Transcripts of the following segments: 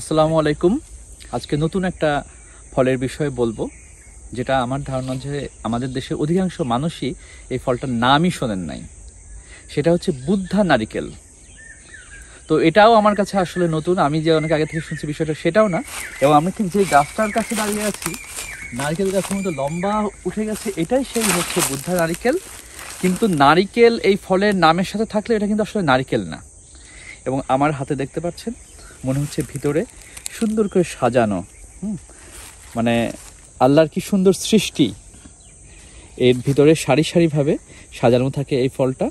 আসসালামু আলাইকুম আজকে নতুন একটা ফলের বিষয়ে বলবো যেটা আমার ধারণা যে আমাদের দেশের অধিকাংশ মানুষই এই ফলটার নামই শোনেন নাই সেটা হচ্ছে বুদ্ধা নারিকেল তো এটাও আমার কাছে আসলে নতুন আমি যে অনেক আগে থেকে শুনছি বিষয়টা সেটাও না এবং আমি ঠিক যে গাছটার কাছে দাঁড়িয়ে আছি নারিকেল গাছের মতো লম্বা উঠে গেছে এটাই সেই হচ্ছে বুদ্ধা নারিকেল কিন্তু নারিকেল এই ফলের নামের সাথে থাকলে এটা কিন্তু আসলে নারিকেল না এবং আমার হাতে দেখতে পাচ্ছেন মনে হচ্ছে ভিতরে সুন্দর করে সাজানো মানে আল্লাহর কি সুন্দর সৃষ্টি এর ভিতরে সারি সারিভাবে সাজানো থাকে এই ফলটা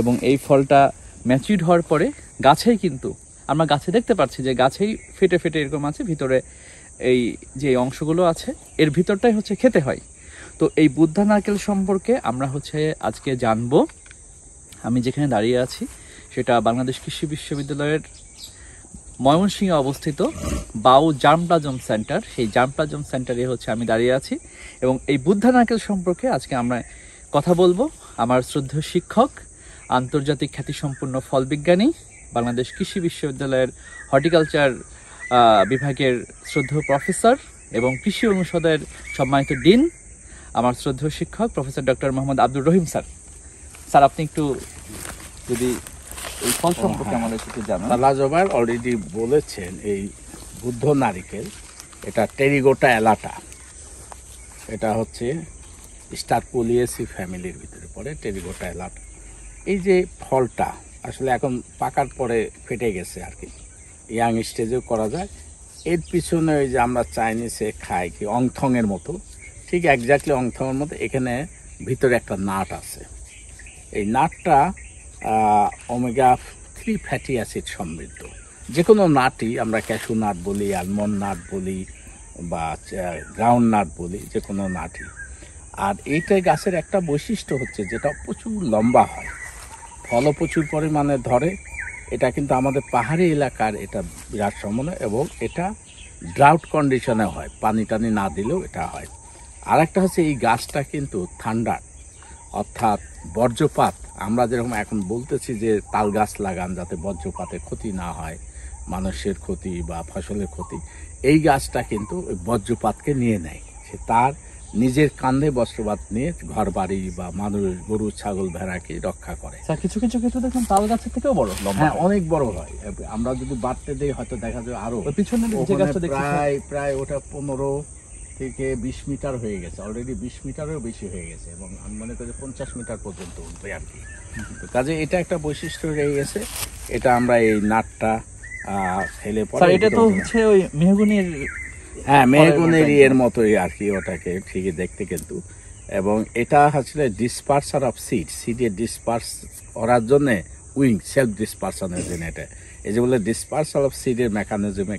এবং এই ফলটা ম্যাচিউড হওয়ার পরে গাছেই কিন্তু আমরা গাছে দেখতে পাচ্ছি যে গাছেই ফেটে ফেটে এরকম আছে ভিতরে এই যে অংশগুলো আছে এর ভিতরটাই হচ্ছে খেতে হয় তো এই বুদ্ধা নারকেল সম্পর্কে আমরা হচ্ছে আজকে জানব আমি যেখানে দাঁড়িয়ে আছি সেটা বাংলাদেশ কৃষি বিশ্ববিদ্যালয়ের ময়মনসিংহে অবস্থিত বাউ জামপ্লাজম সেন্টার সেই জামপ্লাজম সেন্টারে হচ্ছে আমি দাঁড়িয়ে আছি এবং এই বুদ্ধা নারকেল সম্পর্কে আজকে আমরা কথা বলবো আমার শ্রদ্ধ শিক্ষক আন্তর্জাতিক খ্যাতিসম্পন্ন ফল বিজ্ঞানী বাংলাদেশ কৃষি বিশ্ববিদ্যালয়ের হর্টিকালচার বিভাগের শ্রদ্ধ প্রফেসর এবং কৃষি অনুষদের সম্মানিত ডিন আমার শ্রদ্ধ শিক্ষক professor doctor Mohammad Abdur Rahim sir sir আপনি একটু যদি এই ফল সম্পর্কে আমাদের একটু জানান লাজোবার অলরেডি বলেছেন এই বুদ্ধ নারিকেল এটা টেরিগোটা এলাটা এটা হচ্ছে স্টার স্টারপোলিয়েসি ফ্যামিলির ভিতরে পড়ে টেরিগোটা এলাটা এই যে ফলটা আসলে এখন পাকার পরে ফেটে গেছে আর কি ইয়াং স্টেজেও করা যায় এর পিছনে ওই যে আমরা চাইনিজে খাই কি অংথংয়ের মতো ঠিক একজাক্টলি অংথংয়ের মতো এখানে ভিতরে একটা নাট আছে এই নাটটা ওমেগা থ্রি ফ্যাটি অ্যাসিড সমৃদ্ধ যে কোনো নাটই আমরা ক্যাশু নাট বলি আলমন্ড নাট বলি বা গ্রাউন্ড নাট বলি যে কোনো নাটই আর এইটাই গাছের একটা বৈশিষ্ট্য হচ্ছে যেটা প্রচুর লম্বা হয় ফলও প্রচুর পরিমাণে ধরে এটা কিন্তু আমাদের পাহাড়ি এলাকার এটা বিরাট সম্ভাবনা এবং এটা ড্রাউট কন্ডিশনে হয় পানি টানি না দিলেও এটা হয় আর একটা হচ্ছে এই গাছটা কিন্তু ঠান্ডার অর্থাৎ বর্জ্যপাত আমরা যেরকম এখন বলতেছি যে তাল গাছ লাগান যাতে বর্জ্যপাতে ক্ষতি না হয় মানুষের ক্ষতি বা ফসলের ক্ষতি এই গাছটা কিন্তু ওই বজ্রপাতকে নিয়ে নেয় সে তার নিজের কান্ধে বস্ত্রপাত নিয়ে ঘর বাড়ি বা মানুষ গরু ছাগল ভেড়াকে রক্ষা করে কিছু কিছু ক্ষেত্রে দেখুন তাল গাছের থেকেও বড় হ্যাঁ অনেক বড় হয় আমরা যদি বাড়তে দিই হয়তো দেখা যায় আরো পিছনে প্রায় প্রায় ওটা পনেরো থেকে বিশ মিটার হয়ে গেছে অলরেডি বিশ মিটারেরও বেশি হয়ে গেছে এবং আমি মনে করি পঞ্চাশ মিটার পর্যন্ত উঠবে আর কি কাজে এটা একটা বৈশিষ্ট্য রয়ে গেছে এটা আমরা এই নাটটা ফেলে পরে এটা তো হচ্ছে ওই মেহগুনির হ্যাঁ মেহগুনির ইয়ের মতোই আর কি ওটাকে ঠিকই দেখতে কিন্তু এবং এটা আসলে ডিসপার্সার অফ সিড সিডের ডিসপার্স করার জন্যে উইং সেলফ ডিসপার্সন এর জন্য এটা এই যে বলে ডিসপার্সাল অফ সিডের এ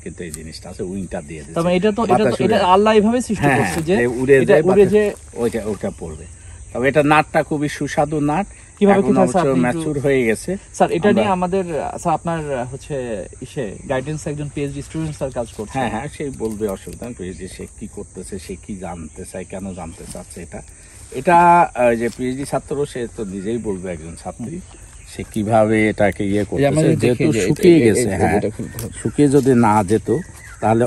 কিন্তু এই জিনিসটা আছে উইংটা দিয়ে দেয় তবে এটা তো এটা এটা আল্লাহ এইভাবে সৃষ্টি হ্যাঁ, করেছে যে হ্যাঁ, উড়ে যায় উড়ে যে ওইটা ওটা পড়বে তবে এটা নাটটা খুবই সুস্বাদু নাট কিভাবে কি স্যার ম্যাচুর হয়ে গেছে স্যার এটা নিয়ে আমাদের স্যার আপনার হচ্ছে ইসে গাইডেন্স একজন পিএইচডি স্টুডেন্ট স্যার কাজ করছে হ্যাঁ হ্যাঁ সেই বলবে অসুবিধা পিএইচডি সে কি করতেছে সে কি জানতে চায় কেন জানতে চাচ্ছে এটা এটা যে পিএইচডি ছাত্র সে তো নিজেই বলবে একজন ছাত্রী সে কিভাবে এটাকে ইয়ে করছে যেহেতু শুকিয়ে গেছে হ্যাঁ শুকিয়ে যদি না যেত তাহলে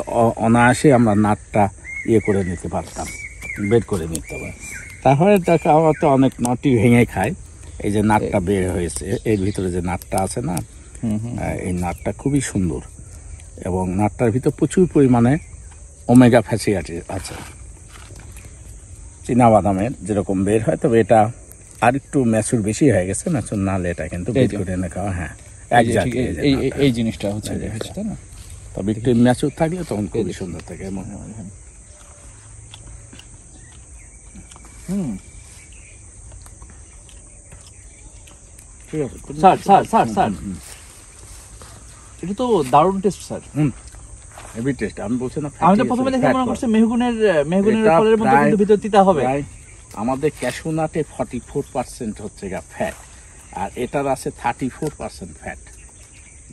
অনায়াসে আমরা নাটটা ইয়ে করে নিতে পারতাম বের করে নিতে হবে তাহলে দেখা তো অনেক নটি ভেঙে খায় এই যে নাটটা বের হয়েছে এর ভিতরে যে নাটটা আছে না এই নাটটা খুবই সুন্দর এবং নাটটার ভিতর প্রচুর পরিমাণে ওমেগা ফ্যাসি আছে চীনা বাদামের যেরকম বের হয় তবে এটা আর একটু ম্যাচুর বেশি হয়ে গেছে ম্যাচুর না এটা কিন্তু করে না খাওয়া হ্যাঁ এই জিনিসটা হচ্ছে না তবে একটু ম্যাচুর থাকলে তখন খুবই সুন্দর থাকে মনে হয় হ্যাঁ। তো টেস্ট স্যার হেভি টেস্ট আমি তো প্রথমে দেখে মনে করছি মেহগুনের মেহগুনের ফলের মধ্যে কিন্তু ভিতর তিতা হবে আমাদের ক্যাশুনাটে ফর্টি ফোর পার্সেন্ট হচ্ছে গা ফ্যাট আর এটার আছে থার্টি ফোর পার্সেন্ট ফ্যাট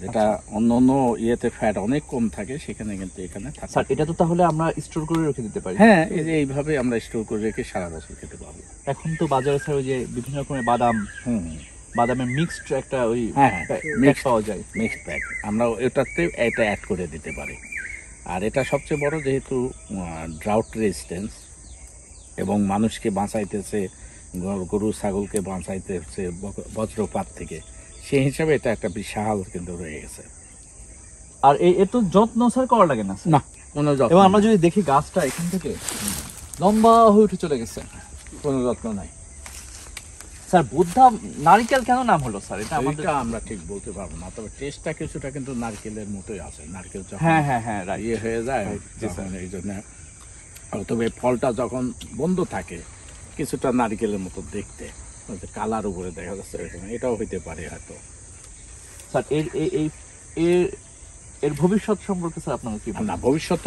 যেটা আচ্ছা। অন্য অন্য ইয়েতে ফ্যাট অনেক কম থাকে সেখানে কিন্তু এখানে থাকে এটা তো তাহলে আমরা স্টোর করে রেখে দিতে পারি হ্যাঁ এই যে এইভাবে আমরা স্টোর করে রেখে সারা বছর খেতে পারবো এখন তো বাজারে স্যার ওই যে বিভিন্ন রকমের বাদাম হুম বাদামের মিক্সড একটা ওই হ্যাঁ মিক্স হ্যাঁ, পাওয়া যায় মিক্সড প্যাক আমরা এটাতে এটা অ্যাড করে দিতে পারি আর এটা সবচেয়ে বড় যেহেতু ড্রাউট রেজিস্ট্যান্স এবং মানুষকে বাঁচাইতেছে গরু ছাগলকে বাঁচাইতেছে বজ্রপাত থেকে সেই হিসাবে এটা একটা বিশাল কিন্তু রয়ে গেছে আর এই এত যত্ন স্যার করা লাগে না না কোনো যত্ন এবং আমরা যদি দেখি গাছটা এখান থেকে লম্বা হয়ে উঠে চলে গেছে কোনো যত্ন নাই স্যার বুদ্ধা নারকেল কেন নাম হলো স্যার এটা আমাদের আমরা ঠিক বলতে পারবো না তবে টেস্টটা কিছুটা কিন্তু নারকেলের মতোই আছে নারকেল হ্যাঁ হ্যাঁ হ্যাঁ ইয়ে হয়ে যায় এই জন্য তবে ফলটা যখন বন্ধ থাকে কিছুটা নারকেলের মতো দেখতে কালার উপরে দেখা যাচ্ছে এরকম এটাও হইতে পারে হয়তো স্যার এর এর এর ভবিষ্যৎ সম্পর্কে স্যার আপনার কি না ভবিষ্যৎ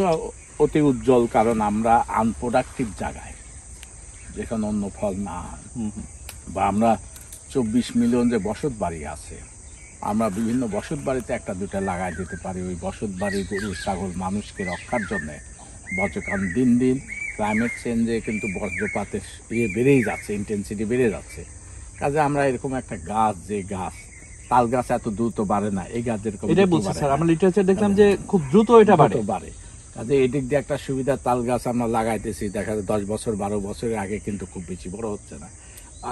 অতি উজ্জ্বল কারণ আমরা আনপ্রোডাক্টিভ জায়গায় যেখানে অন্য ফল না বা আমরা চব্বিশ মিলিয়ন যে বসত বাড়ি আছে আমরা বিভিন্ন বসত বাড়িতে একটা দুটা লাগাই দিতে পারি ওই বসত বাড়ি গরু ছাগল মানুষকে রক্ষার জন্যে কারণ দিন দিন ক্লাইমেট চেঞ্জে কিন্তু বজ্রপাতের ইয়ে বেড়েই যাচ্ছে ইন্টেন্সিটি বেড়ে যাচ্ছে কাজে আমরা এরকম একটা গাছ যে গাছ তাল গাছ এত দ্রুত বাড়ে না এই গাছ যেরকম আমরা লিটারেচার দেখলাম যে খুব দ্রুত এটা বাড়ে বাড়ে কাজে এদিক দিয়ে একটা সুবিধা তাল গাছ আমরা লাগাইতেছি দেখা যায় দশ বছর বারো বছরের আগে কিন্তু খুব বেশি বড় হচ্ছে না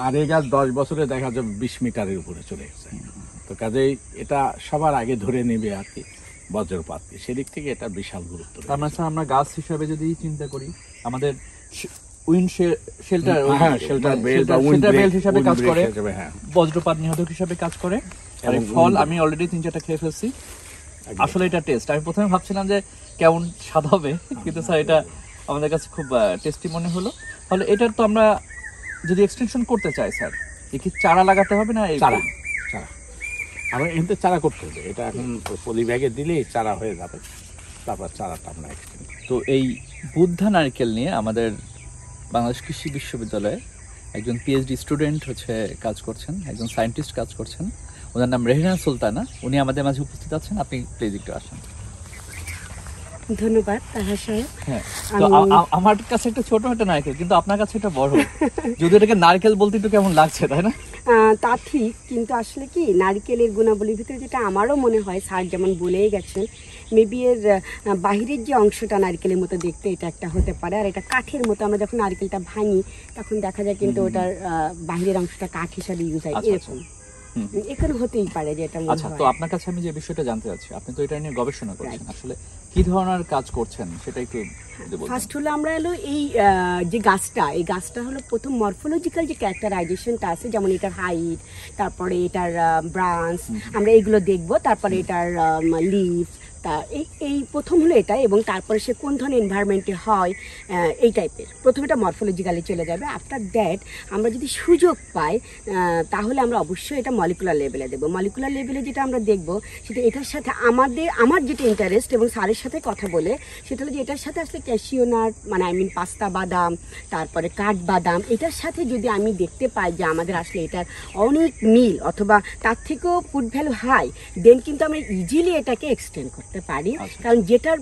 আর এই গাছ দশ বছরে দেখা যাবে বিশ মিটারের উপরে চলে গেছে তো কাজেই এটা সবার আগে ধরে নেবে আর কি বজ্রপাতকে সেদিক থেকে এটা বিশাল গুরুত্ব তার মানে আমরা গাছ হিসাবে যদি চিন্তা করি আমাদের হ্যাঁ, মানে হ্যাঁ। বজ্রপাত নিহতক হিসাবে কাজ করে ফল আমি অলরেডি তিন চারটা খেয়ে ফেলছি আসলে এটা টেস্ট আমি প্রথমে ভাবছিলাম যে কেমন স্বাদ হবে কিন্তু স্যার এটা আমাদের কাছে খুব টেস্টি মনে হলো তাহলে এটার তো আমরা যদি এক্সটেনশন করতে চাই স্যার কি চারা লাগাতে হবে না চারা চারা আমরা এখান থেকে চারা করতে হবে এটা এখন পলি ব্যাগে দিলেই চারা হয়ে যাবে তারপর চারাটা আমরা এক্সটেন্ড তো এই বুদ্ধা নারকেল নিয়ে আমাদের বাংলাদেশ কৃষি বিশ্ববিদ্যালয়ে একজন পিএইচডি স্টুডেন্ট হচ্ছে কাজ করছেন একজন সায়েন্টিস্ট কাজ করছেন ওনার নাম রেহনা সুলতানা উনি আমাদের মাঝে উপস্থিত আছেন আপনি প্লিজ একটু আসেন ধন্যবাদ হ্যাঁ, আমার কাছে একটা ছোট একটা নারকেল কিন্তু আপনার কাছে একটা বড় যদি এটাকে নারকেল বলতে একটু কেমন লাগছে তাই না তা ঠিক কিন্তু আসলে কি নারিকেলের গুণাবলীর ভিতরে যেটা আমারও মনে হয় স্যার যেমন বলেই গেছেন মেবি এর বাহিরের যে অংশটা নারকেলের মতো দেখতে এটা একটা হতে পারে আর এটা কাঠের মতো আমরা যখন নারকেলটা ভাঙি তখন দেখা যায় কিন্তু ওটার বাহিরের অংশটা কাঠ হিসাবে ইউজ হয় আচ্ছা, আচ্ছা। এরকম এখানে হতেই পারে যে এটা আচ্ছা তো আপনার কাছে আমি যে বিষয়টা জানতে চাচ্ছি আপনি তো এটা নিয়ে গবেষণা করছেন আসলে কি ধরনের কাজ করছেন সেটা একটু ফার্স্ট হলো আমরা হলো এই যে গাছটা এই গাছটা হলো প্রথম মরফোলজিক্যাল যে ক্যারেক্টারাইজেশনটা আছে যেমন এটার হাইট তারপরে এটার ব্রাঞ্চ আমরা এগুলো দেখব তারপরে এটার লিভ তা এই এই প্রথম হলো এটা এবং তারপরে সে কোন ধরনের এনভায়রনমেন্টে হয় এই টাইপের প্রথমে এটা মরফোলজিক্যালি চলে যাবে আফটার দ্যাট আমরা যদি সুযোগ পাই তাহলে আমরা অবশ্যই এটা মলিকুলার লেভেলে দেবো মলিকুলার লেভেলে যেটা আমরা দেখবো সেটা এটার সাথে আমাদের আমার যেটা ইন্টারেস্ট এবং স্যারের সাথে কথা বলে সেটা হলো যে এটার সাথে আসলে ক্যাশিওনাট মানে আই মিন পাস্তা বাদাম তারপরে কাঠ বাদাম এটার সাথে যদি আমি দেখতে পাই যে আমাদের আসলে এটার অনেক মিল অথবা তার থেকেও ফুড ভ্যালু হাই দেন কিন্তু আমরা ইজিলি এটাকে এক্সটেন্ড করতে করতে পারি আচ্ছা, আচ্ছা। কারণ যেটার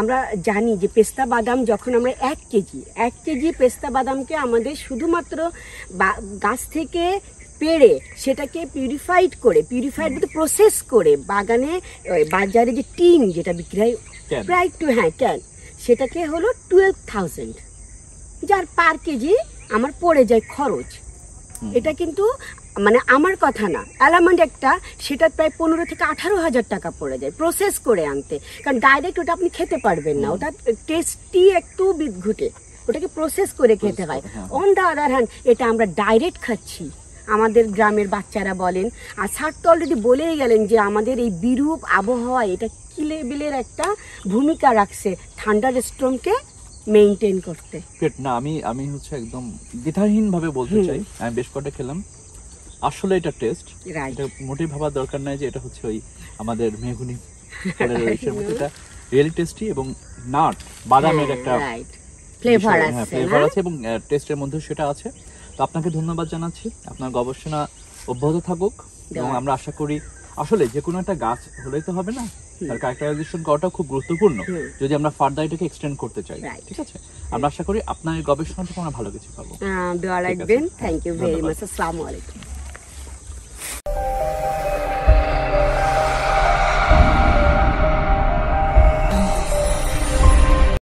আমরা জানি যে পেস্তা বাদাম যখন আমরা এক কেজি এক কেজি পেস্তা বাদামকে আমাদের শুধুমাত্র গাছ থেকে পেড়ে সেটাকে পিউরিফাইড করে পিউরিফাইড বলতে প্রসেস করে বাগানে বাজারে যে টিন যেটা বিক্রি হয় প্রায় টু হ্যাঁ ক্যান সেটাকে হলো টুয়েলভ থাউজেন্ড যার পার কেজি আমার পড়ে যায় খরচ এটা কিন্তু মানে আমার কথা না অ্যালামন্ড একটা সেটা প্রায় পনেরো থেকে আঠারো হাজার টাকা পড়ে যায় প্রসেস করে আনতে কারণ ডাইরেক্ট ওটা আপনি খেতে পারবেন না ওটা টেস্টি একটু বিদঘুটে ওটাকে প্রসেস করে খেতে হয় অন দ্য আদার হ্যান্ড এটা আমরা ডাইরেক্ট খাচ্ছি আমাদের গ্রামের বাচ্চারা বলেন আর স্যার তো অলরেডি বলেই গেলেন যে আমাদের এই বিরূপ আবহাওয়া এটা কি লেভেলের একটা ভূমিকা রাখছে ঠান্ডার স্ট্রমকে মেনটেন করতে না আমি আমি হচ্ছে একদম দ্বিধাহীনভাবে বলতে চাই আমি বেশ কটা খেলাম আসলে এটা টেস্ট এটা মোটেই ভাবার দরকার নাই যে এটা হচ্ছে ওই আমাদের মেহগুনি ফলের মধ্যে এটা রিয়েলি টেস্টি এবং নাট বাদামের হ্যাঁ, একটা ফ্লেভার হ্যাঁ, আছে ফ্লেভার হ্যাঁ। আছে এবং টেস্টের মধ্যে সেটা আছে তো আপনাকে ধন্যবাদ জানাচ্ছি আপনার গবেষণা অব্যাহত থাকুক এবং আমরা আশা করি আসলে যে কোনো একটা গাছ হলেই তো হবে না তার ক্যারেক্টারাইজেশন করাটা খুব গুরুত্বপূর্ণ যদি আমরা ফার্দার এটাকে এক্সটেন্ড করতে চাই ঠিক আছে আমরা আশা করি আপনার গবেষণা থেকে আমরা ভালো কিছু পাবো দোয়া রাখবেন থ্যাংক ইউ ভেরি মাচ আসসালামু আলাইকুম